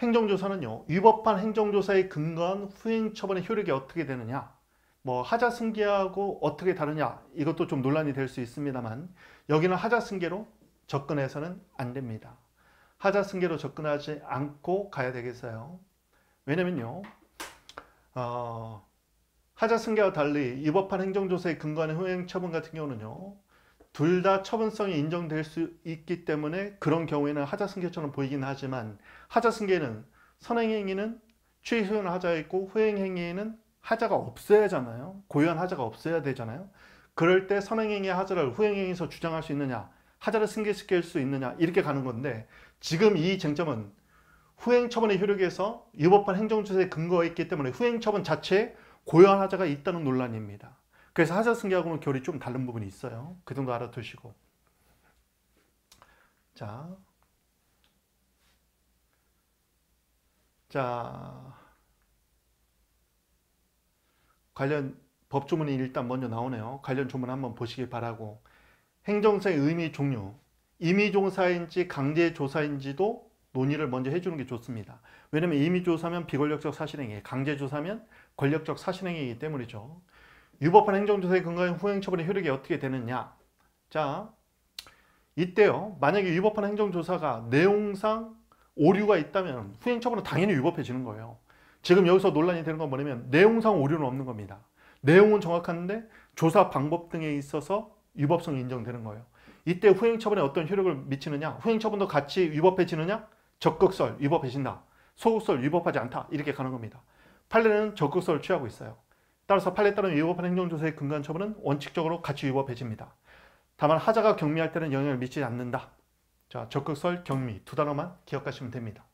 행정조사는요 위법한 행정조사의 근거한 후행처분의 효력이 어떻게 되느냐 뭐 하자 승계하고 어떻게 다르냐 이것도 좀 논란이 될 수 있습니다만 여기는 하자 승계로 접근해서는 안 됩니다 하자 승계로 접근하지 않고 가야 되겠어요 왜냐면요 어, 하자 승계와 달리 위법한 행정조사의 근거한 후행처분 같은 경우는요 둘다 처분성이 인정될 수 있기 때문에 그런 경우에는 하자승계처럼 보이긴 하지만 하자승계는 선행행위는 취소는 하자 있고 후행행위에는 하자가 없어야잖아요. 고유한 하자가 없어야 되잖아요. 그럴 때 선행행위 의 하자를 후행행위에서 주장할 수 있느냐 하자를 승계시킬 수 있느냐 이렇게 가는 건데 지금 이 쟁점은 후행처분의 효력에서 위법한 행정조사에 근거했기 때문에 후행처분 자체에 고유한 하자가 있다는 논란입니다. 그래서 하자승계하고는 결이 좀 다른 부분이 있어요. 그 정도 알아두시고. 자. 자. 관련 법조문이 일단 먼저 나오네요. 관련 조문 한번 보시기 바라고. 행정상 의미 종료. 임의종사인지 강제조사인지도 논의를 먼저 해주는 게 좋습니다. 왜냐면 임의조사면 비권력적 사실행위, 강제조사면 권력적 사실행위이기 때문이죠. 유법한 행정조사의 근거인 후행처분의 효력이 어떻게 되느냐 자 이때요 만약에 위법한 행정조사가 내용상 오류가 있다면 후행처분은 당연히 위법해지는 거예요 지금 여기서 논란이 되는 건 뭐냐면 내용상 오류는 없는 겁니다 내용은 정확한데 조사 방법 등에 있어서 위법성이 인정되는 거예요 이때 후행처분에 어떤 효력을 미치느냐 후행처분도 같이 위법해지느냐 적극설 위법해진다 소극설 위법하지 않다 이렇게 가는 겁니다 판례는 적극설을 취하고 있어요 따라서 판례 에 따른 위법한 행정조사의 근간 처분은 원칙적으로 같이 위법해집니다. 다만 하자가 경미할 때는 영향을 미치지 않는다. 자, 적극설, 경미 두 단어만 기억하시면 됩니다.